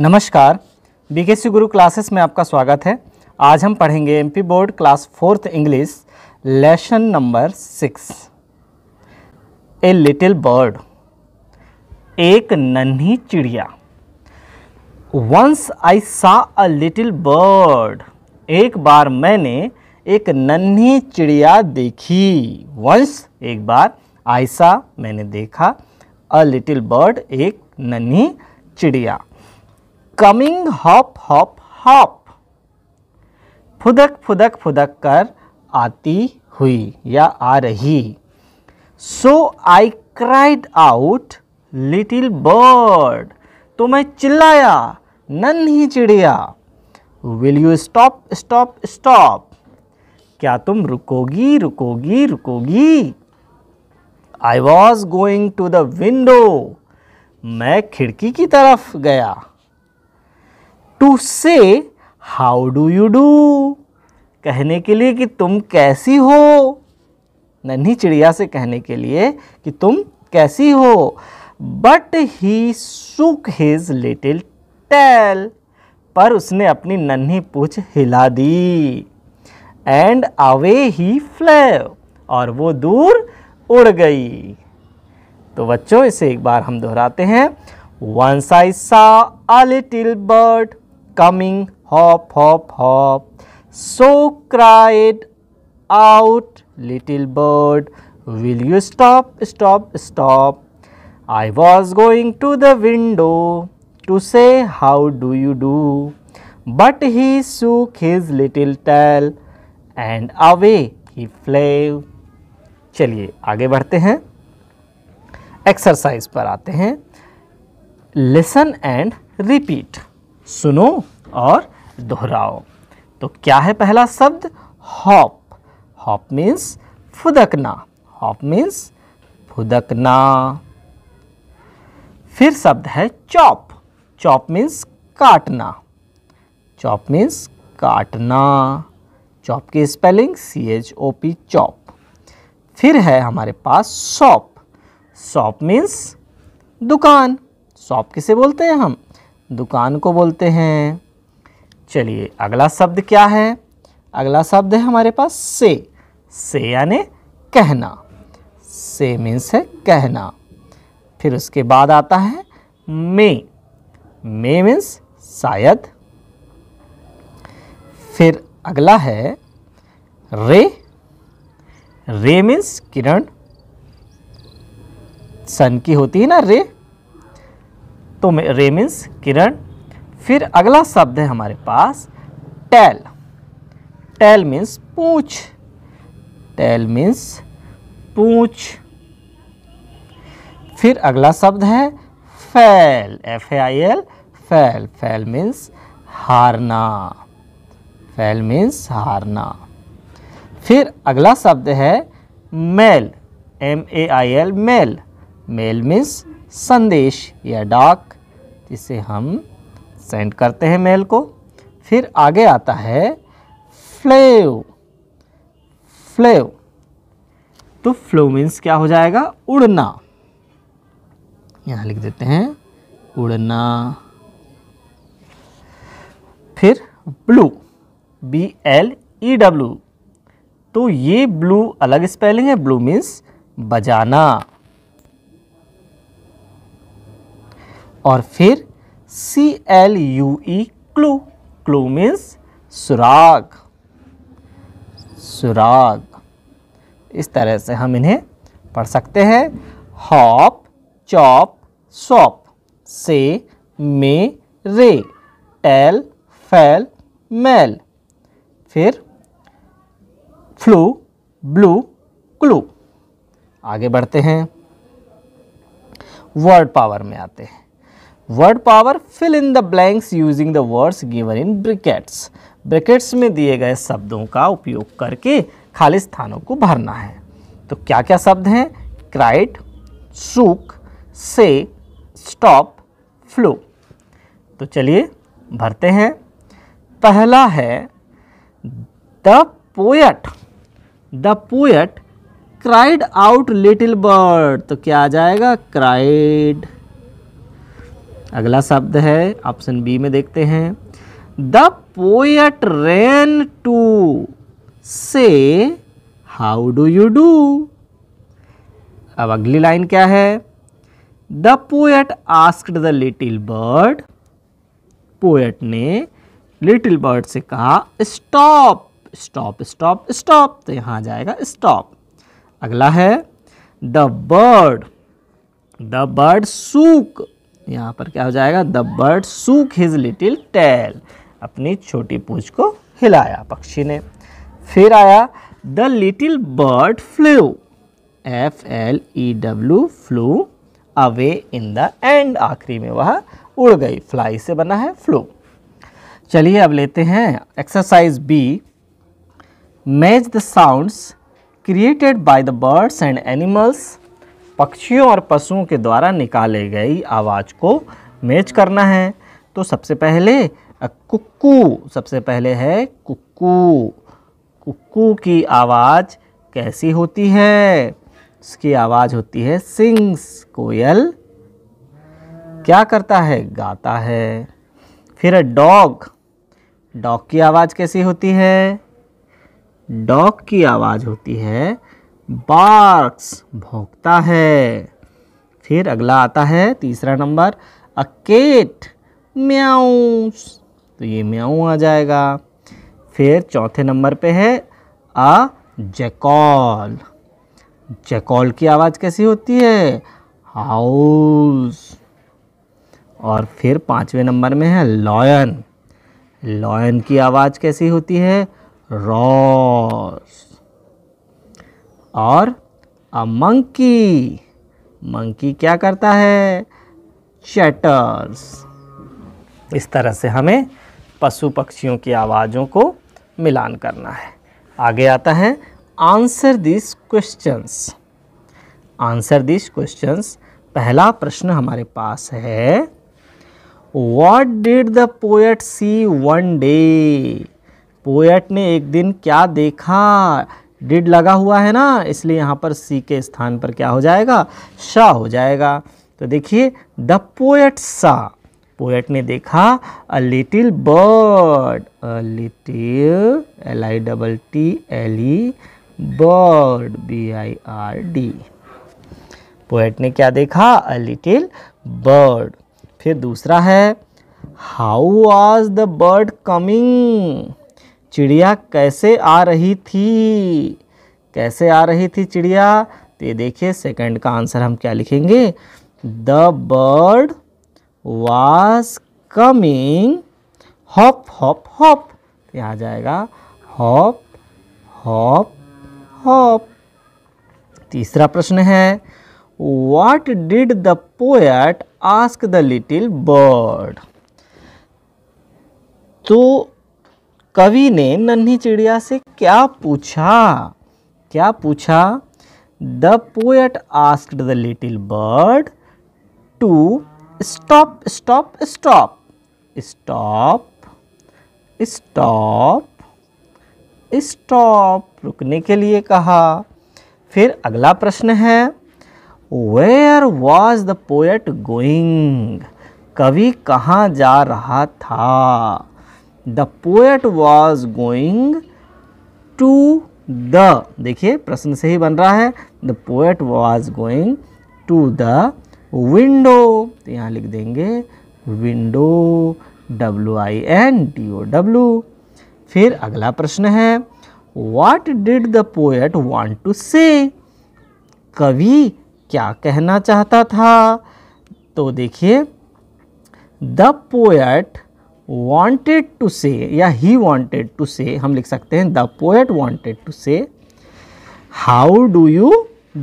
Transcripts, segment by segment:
नमस्कार बीकेसी गुरु क्लासेस में आपका स्वागत है आज हम पढ़ेंगे MP board class fourth English lesson number six a little bird एक नन्ही चिड़िया once I saw a little bird एक बार मैंने एक नन्ही चिड़िया देखी वंस एक बार आई सा मैंने देखा अ लिटिल बर्ड एक नन्ही चिड़िया कमिंग हॉप हॉप हॉप फुदक फुदक फुदक कर आती हुई या आ रही so I cried out little bird तो मैं चिल्लाया नन्ही चिड़िया will you stop stop stop क्या तुम रुकोगी रुकोगी रुकोगी I was going to the window मैं खिड़की की तरफ गया to say how do you do कहने के लिए कि तुम कैसी हो नन्ही चिड़िया से कहने के लिए कि तुम कैसी हो बट ही सुक हिज लिटिल टेल पर उसने अपनी नन्ही पूछ हिला दी एंड अवे ही फ्लैव और वो दूर उड़ गई तो बच्चों इसे एक बार हम दोहराते हैं once I saw a little bird coming hop hop hop. So cried out little bird, will you stop stop stop. I was going to the window to say how do you do. But he shook his little tail and away he flew. चलिए आगे बढ़ते हैं exercise पर आते हैं listen and repeat सुनो और दोहराओ तो क्या है पहला शब्द हॉप हॉप मीन्स फुदकना हॉप मीन्स फुदकना फिर शब्द है चॉप चॉप मीन्स काटना चॉप मीन्स काटना चॉप की spelling C H O P chop फिर है हमारे पास शॉप शॉप मीन्स दुकान शॉप किसे बोलते हैं हम दुकान को बोलते हैं चलिए अगला शब्द क्या है अगला शब्द है हमारे पास से से यानी कहना से मीन्स है कहना फिर उसके बाद आता है मे मे मीन्स शायद फिर अगला है रे रे मीन्स किरण सन की होती है ना रे तो रे मीन्स किरण फिर अगला शब्द है हमारे पास टेल टेल मीन्स पूछ टेल मीन्स पूछ फिर अगला शब्द है फैल एफ ए आई एल फैल फैल मीन्स हारना फैल मीन्स हारना फिर अगला शब्द है mail M A I L mail mail means संदेश या डाक जिसे हम सेंड करते हैं मेल को फिर आगे आता है फ्लेव फ्लेव तो फ्लो मीन्स क्या हो जाएगा उड़ना यहाँ लिख देते हैं उड़ना फिर blew B L E W तो ये ब्लू अलग स्पेलिंग है ब्लू मीन्स बजाना और फिर C L U E clue clue means सुराग सुराग इस तरह से हम इन्हें पढ़ सकते हैं हॉप चॉप सॉप से मे रे टेल फैल मैल फिर फ्लू ब्लू क्लू आगे बढ़ते हैं वर्ड पावर में आते हैं word power fill in the blanks using the words given in brackets brackets में दिए गए शब्दों का उपयोग करके खाली स्थानों को भरना है तो क्या क्या शब्द हैं क्राइट सुक से स्टॉप फ्लो तो चलिए भरते हैं पहला है the poet the poet cried out little bird तो क्या आ जाएगा क्राइड अगला शब्द है ऑप्शन बी में देखते हैं the poet ran to say how do you do अब अगली लाइन क्या है the poet asked the little bird poet ने लिटिल बर्ड से कहा स्टॉप स्टॉप स्टॉप स्टॉप तो यहां आ जाएगा स्टॉप अगला है the bird the bird shook यहाँ पर क्या हो जाएगा the bird shook his little tail अपनी छोटी पूछ को हिलाया पक्षी ने फिर आया the little bird flew F L E W flew away in the end आखिरी में वह उड़ गई फ्लाई से बना है फ्लू चलिए अब लेते हैं exercise B match the sounds created by the birds and animals पक्षियों और पशुओं के द्वारा निकाले गई आवाज़ को मैच करना है तो सबसे पहले कुक्कू सबसे पहले है कुक्कू कुक्कू की आवाज़ कैसी होती है इसकी आवाज़ होती है सिंग्स कोयल क्या करता है गाता है फिर डॉग डॉग की आवाज़ कैसी होती है डॉग की आवाज़ होती है बार्क्स भोंकता है फिर अगला आता है तीसरा नंबर अ केट म्याऊस तो ये म्याऊ आ जाएगा फिर चौथे नंबर पे है अ जैकॉल जैकॉल की आवाज़ कैसी होती है हाउस और फिर पांचवें नंबर में है लॉयन लॉयन की आवाज़ कैसी होती है रॉस और अ मंकी मंकी क्या करता है चैटर्स इस तरह से हमें पशु पक्षियों की आवाज़ों को मिलान करना है आगे आता है answer this questions answer this questions पहला प्रश्न हमारे पास है what did the poet see one day poet ने एक दिन क्या देखा डिड लगा हुआ है ना इसलिए यहाँ पर सी के स्थान पर क्या हो जाएगा शाह हो जाएगा तो देखिए द पोएट सा पोएट ने देखा a little bird a little L I double T L E bird B I R D poet ने क्या देखा अ लिटिल बर्ड फिर दूसरा है how was the bird coming चिड़िया कैसे आ रही थी कैसे आ रही थी चिड़िया तो ये देखिए सेकंड का आंसर हम क्या लिखेंगे the bird was coming hop hop hop यहाँ आ जाएगा हॉप हॉप हॉप तीसरा प्रश्न है what did the poet ask the little bird तो कवि ने नन्ही चिड़िया से क्या पूछा क्या पूछा the poet asked the little bird to stop stop stop stop stop stop रुकने के लिए कहा फिर अगला प्रश्न है where was the poet going कवि कहाँ जा रहा था the poet was going to the देखिए प्रश्न से ही बन रहा है the poet was going to the window तो यहाँ लिख देंगे window W I N D O W फिर अगला प्रश्न है what did the poet want to say कवि क्या कहना चाहता था तो देखिए द पोएट वॉन्टेड टू से या ही वॉन्टेड टू से हम लिख सकते हैं the poet wanted to say how do you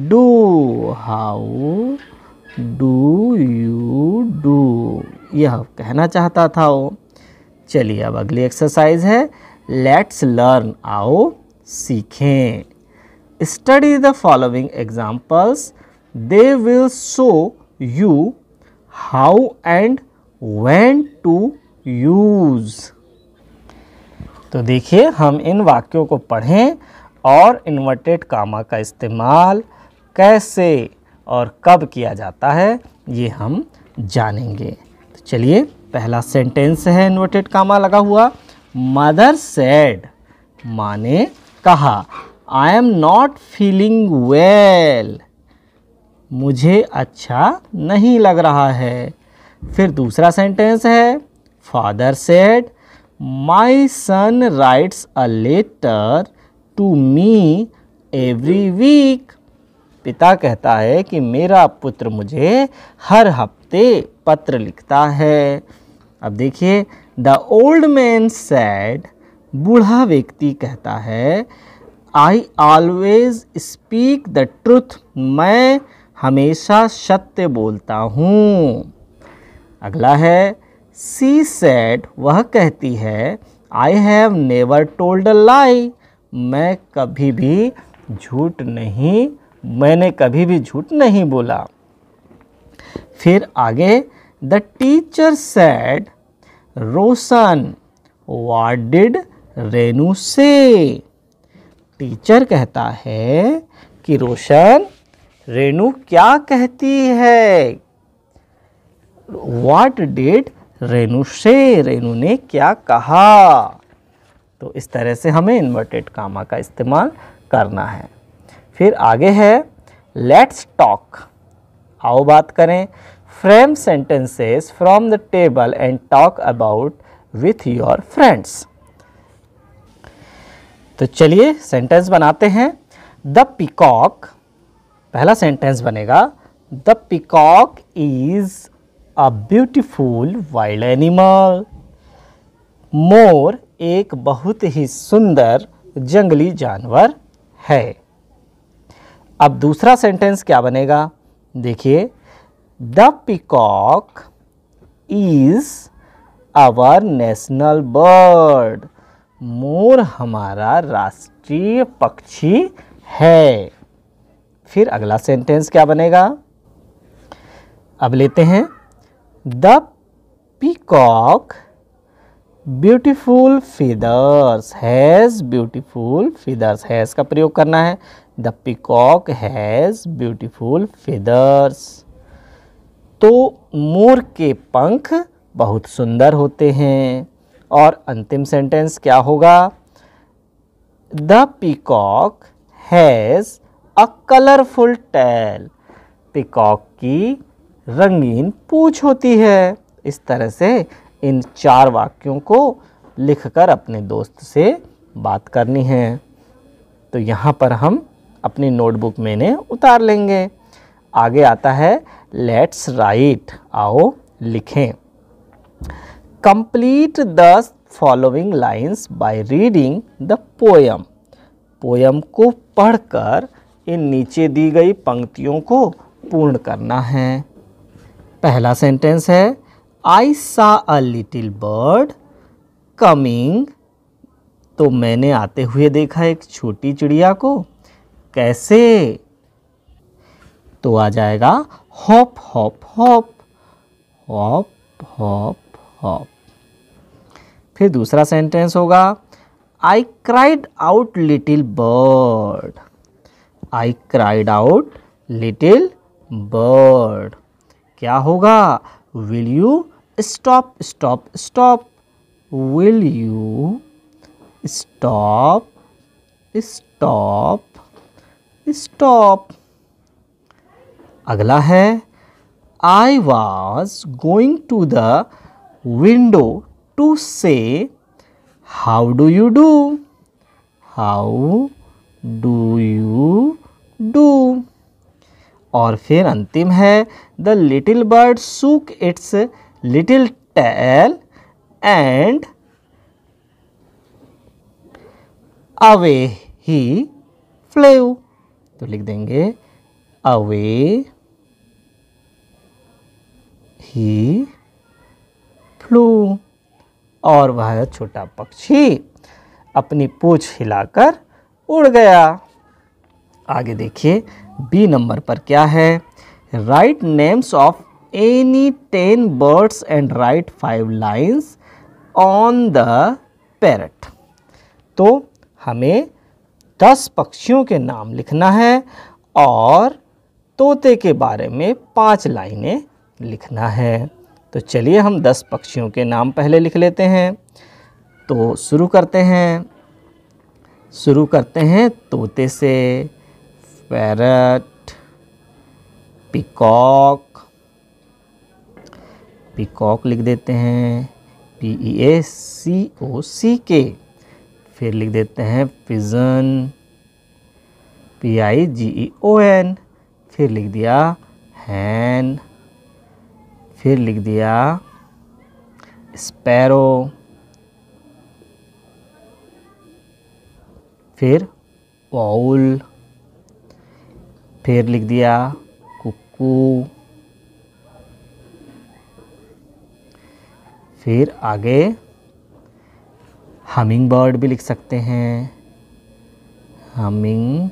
do how do you do यह कहना चाहता था वो चलिए अब अगली एक्सरसाइज है लेट्स लर्न आओ सीखें study the following examples they will show you how and when to use तो देखिए हम इन वाक्यों को पढ़ें और इन्वर्टेड कामा का इस्तेमाल कैसे और कब किया जाता है ये हम जानेंगे तो चलिए पहला सेंटेंस है इन्वर्टेड कामा लगा हुआ मदर सेड माने कहा I am not feeling well मुझे अच्छा नहीं लग रहा है फिर दूसरा सेंटेंस है father said my son writes a letter to me every week पिता कहता है कि मेरा पुत्र मुझे हर हफ्ते पत्र लिखता है अब देखिए द ओल्ड मैन सैड बूढ़ा व्यक्ति कहता है I always speak the truth मैं हमेशा सत्य बोलता हूँ अगला है सी सेड वह कहती है I have never told a lie मैं कभी भी झूठ नहीं मैंने कभी भी झूठ नहीं बोला फिर आगे the teacher said Roshan what did Renu say teacher कहता है कि रोशन रेनू क्या कहती है वाट डिड रेणु से रेणु ने क्या कहा तो इस तरह से हमें इन्वर्टेड कामा का इस्तेमाल करना है फिर आगे है लेट्स टॉक आओ बात करें frame sentences from the table and talk about with your friends तो चलिए सेंटेंस बनाते हैं द पिकॉक पहला सेंटेंस बनेगा the peacock is a beautiful wild animal मोर एक बहुत ही सुंदर जंगली जानवर है अब दूसरा सेंटेंस क्या बनेगा देखिए the peacock is our national bird मोर हमारा राष्ट्रीय पक्षी है फिर अगला सेंटेंस क्या बनेगा अब लेते हैं the peacock beautiful feathers has beautiful feathers has का प्रयोग करना है the peacock has beautiful feathers तो मोर के पंख बहुत सुंदर होते हैं और अंतिम सेंटेंस क्या होगा the peacock has a colourful tail peacock की रंगीन पूछ होती है इस तरह से इन चार वाक्यों को लिखकर अपने दोस्त से बात करनी है तो यहाँ पर हम अपनी नोटबुक में ने उतार लेंगे आगे आता है लेट्स राइट आओ लिखें complete the following lines by reading the poem poem को पढ़कर इन नीचे दी गई पंक्तियों को पूर्ण करना है पहला सेंटेंस है आई saw a little bird coming तो मैंने आते हुए देखा एक छोटी चिड़िया को कैसे तो आ जाएगा hop hop hop hop hop hop फिर दूसरा सेंटेंस होगा I cried out little bird I cried out little bird क्या होगा will you stop stop stop will you stop stop stop अगला है I was going to the window to say how do you do how do you do और फिर अंतिम है the little bird shook its little tail and away he flew तो लिख देंगे away he flu और वह छोटा पक्षी अपनी पूछ हिलाकर उड़ गया आगे देखिए बी नंबर पर क्या है write names of any ten birds and write five lines on the parrot तो हमें दस पक्षियों के नाम लिखना है और तोते के बारे में पांच लाइनें लिखना है तो चलिए हम दस पक्षियों के नाम पहले लिख लेते हैं तो शुरू करते हैं शुरू करते हैं तोते से पैरट पिकॉक पिकॉक लिख देते हैं पी ई ए सी ओ सी के फिर लिख देते हैं pigeon P I G E O N फिर लिख दिया हैन फिर लिख दिया स्पैरो फिर वाउल फिर लिख दिया कुकू फिर आगे हमिंग बर्ड भी लिख सकते हैं हमिंग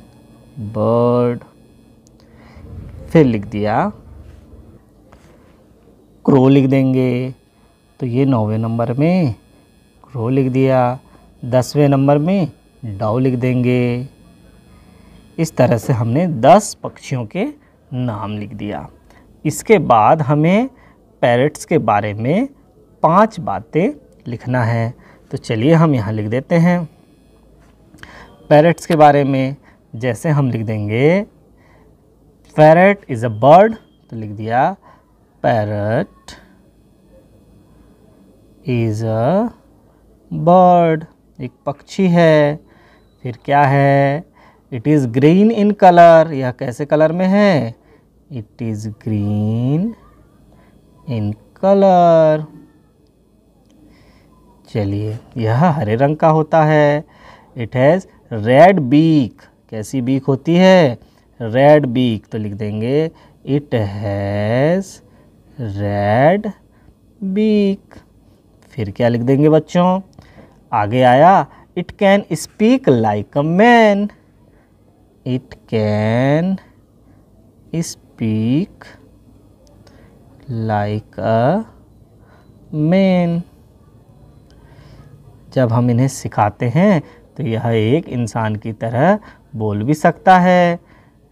बर्ड फिर लिख दिया क्रो लिख देंगे तो ये नौवे नंबर में क्रो लिख दिया दसवें नंबर में डाउ लिख देंगे इस तरह से हमने 10 पक्षियों के नाम लिख दिया इसके बाद हमें पैरट्स के बारे में पांच बातें लिखना है तो चलिए हम यहाँ लिख देते हैं पैरट्स के बारे में जैसे हम लिख देंगे पैरट इज़ अ बर्ड तो लिख दिया पैरट इज़ अ बर्ड एक पक्षी है फिर क्या है it is green in colour यह कैसे कलर में है it is green in colour चलिए यह हरे रंग का होता है इट हैज़ रेड बीक कैसी बीक होती है रेड बीक तो लिख देंगे इट हैज़ रेड बीक फिर क्या लिख देंगे बच्चों आगे आया it can speak like a man it can speak like a man जब हम इन्हें सिखाते हैं तो यह एक इंसान की तरह बोल भी सकता है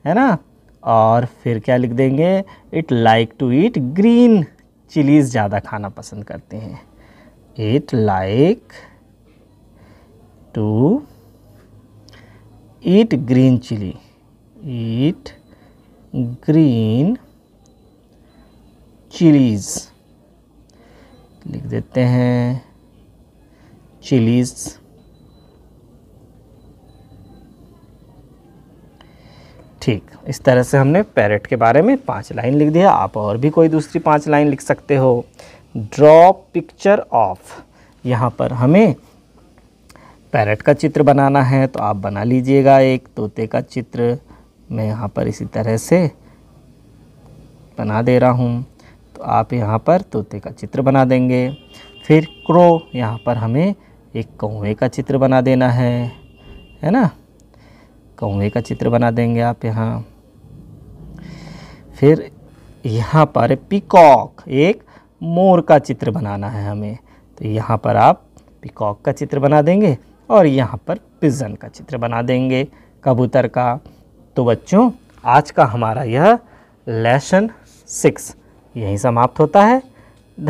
है ना और फिर क्या लिख देंगे it like to eat green chillies ज़्यादा खाना पसंद करते हैं it like to eat green chili eat green chilies लिख देते हैं चिलीज ठीक इस तरह से हमने पैरेट के बारे में पांच लाइन लिख दिया आप और भी कोई दूसरी पांच लाइन लिख सकते हो ड्रॉ पिक्चर ऑफ यहाँ पर हमें पैरट का चित्र बनाना है तो आप बना लीजिएगा एक तोते का चित्र मैं यहाँ पर इसी तरह से बना दे रहा हूँ तो आप यहाँ पर तोते का चित्र बना देंगे फिर क्रो यहाँ पर हमें एक कौए का चित्र बना देना है है ना कौवे का चित्र बना देंगे आप यहाँ फिर यहाँ पर पिकॉक एक मोर का चित्र बनाना है हमें तो यहाँ पर आप पिकॉक का चित्र बना देंगे और यहाँ पर पिजन का चित्र बना देंगे कबूतर का तो बच्चों आज का हमारा यह लेसन सिक्स यहीं समाप्त होता है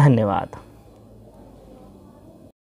धन्यवाद